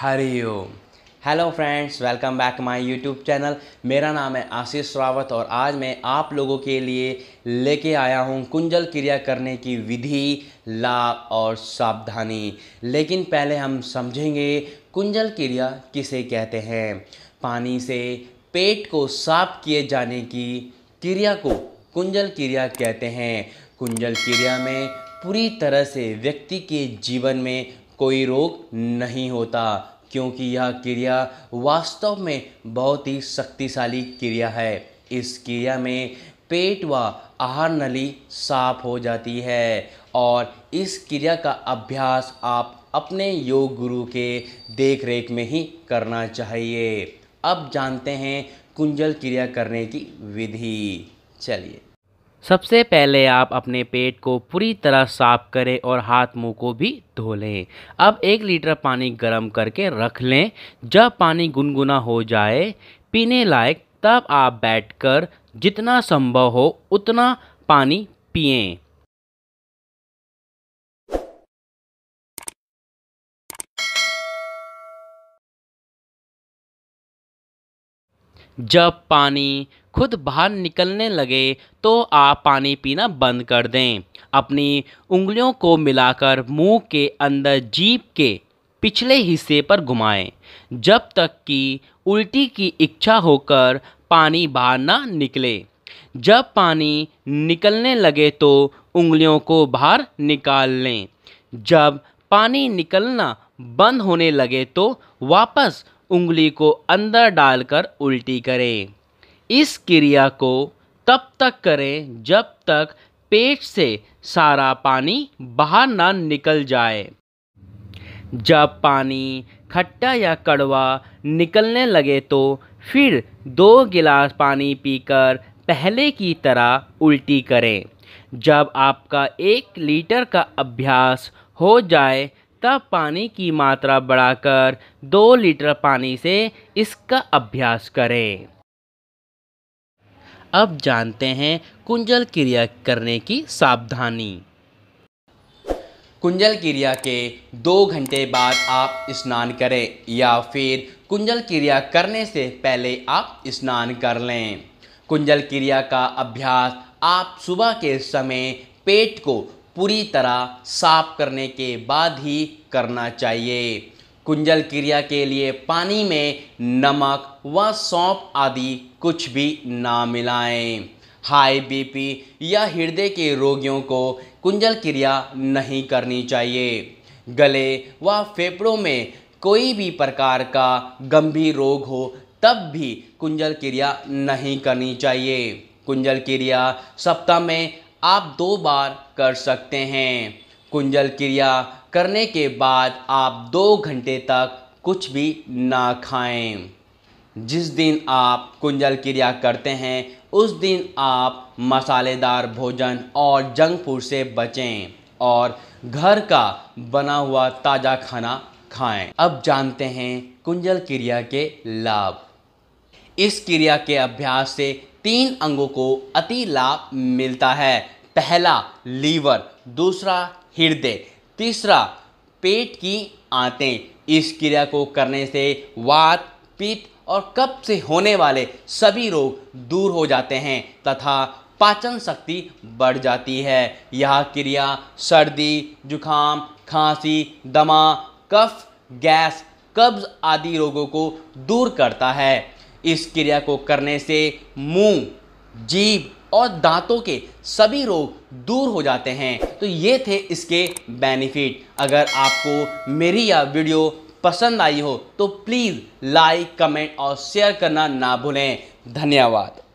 Hariom hello friends welcome back my YouTube channel मेरा नाम है आशीष रावत और आज मैं आप लोगों के लिए लेके आया हूँ कुंजल क्रिया करने की विधि लाभ और सावधानी लेकिन पहले हम समझेंगे कुंजल क्रिया किसे कहते हैं पानी से पेट को साफ किए जाने की क्रिया को कुंजल क्रिया कहते हैं कुंजल क्रिया में पूरी तरह से व्यक्ति के जीवन में कोई रोग नहीं होता क्योंकि यह क्रिया वास्तव में बहुत ही शक्तिशाली क्रिया है इस क्रिया में पेट व आहार नली साफ हो जाती है और इस क्रिया का अभ्यास आप अपने योग गुरु के देख रेख में ही करना चाहिए अब जानते हैं कुंजल क्रिया करने की विधि चलिए सबसे पहले आप अपने पेट को पूरी तरह साफ करें और हाथ मुंह को भी धो लें अब एक लीटर पानी गर्म करके रख लें जब पानी गुनगुना हो जाए पीने लायक तब आप बैठकर जितना संभव हो उतना पानी पिएं जब पानी खुद बाहर निकलने लगे तो आप पानी पीना बंद कर दें अपनी उंगलियों को मिलाकर मुंह के अंदर जीप के पिछले हिस्से पर घुमाएं जब तक कि उल्टी की इच्छा होकर पानी बाहर ना निकले जब पानी निकलने लगे तो उंगलियों को बाहर निकाल लें जब पानी निकलना बंद होने लगे तो वापस उंगली को अंदर डालकर उल्टी करें इस क्रिया को तब तक करें जब तक पेट से सारा पानी बाहर ना निकल जाए जब पानी खट्टा या कड़वा निकलने लगे तो फिर दो गिलास पानी पीकर पहले की तरह उल्टी करें जब आपका एक लीटर का अभ्यास हो जाए इसका पानी की मात्रा बढ़ाकर दो लीटर पानी से इसका अभ्यास करें अब जानते हैं कुंजल क्रिया करने की सावधानी कुंजल क्रिया के दो घंटे बाद आप स्नान करें या फिर कुंजल क्रिया करने से पहले आप स्नान कर लें कुंजल क्रिया का अभ्यास आप सुबह के समय पेट को पूरी तरह साफ करने के बाद ही करना चाहिए कुंजल क्रिया के लिए पानी में नमक व सौंप आदि कुछ भी ना मिलाएं हाई बीपी या हृदय के रोगियों को कुंजल क्रिया नहीं करनी चाहिए गले व फेफड़ों में कोई भी प्रकार का गंभीर रोग हो तब भी कुंजल क्रिया नहीं करनी चाहिए कुंजल क्रिया सप्ताह में आप दो बार कर सकते हैं कुंजल क्रिया करने के बाद आप दो घंटे तक कुछ भी ना खाएं जिस दिन आप कुंजल क्रिया करते हैं उस दिन आप मसालेदार भोजन और जंक फूड से बचें और घर का बना हुआ ताज़ा खाना खाएं अब जानते हैं कुंजल क्रिया के लाभ इस क्रिया के अभ्यास से तीन अंगों को अति लाभ मिलता है पहला लीवर दूसरा हृदय तीसरा पेट की आंतें इस क्रिया को करने से वात पित्त और कप से होने वाले सभी रोग दूर हो जाते हैं तथा पाचन शक्ति बढ़ जाती है यह क्रिया सर्दी जुखाम खांसी दमा कफ गैस कब्ज आदि रोगों को दूर करता है इस क्रिया को करने से मुंह, जीभ और दांतों के सभी रोग दूर हो जाते हैं तो ये थे इसके बेनिफिट अगर आपको मेरी यह वीडियो पसंद आई हो तो प्लीज़ लाइक कमेंट और शेयर करना ना भूलें धन्यवाद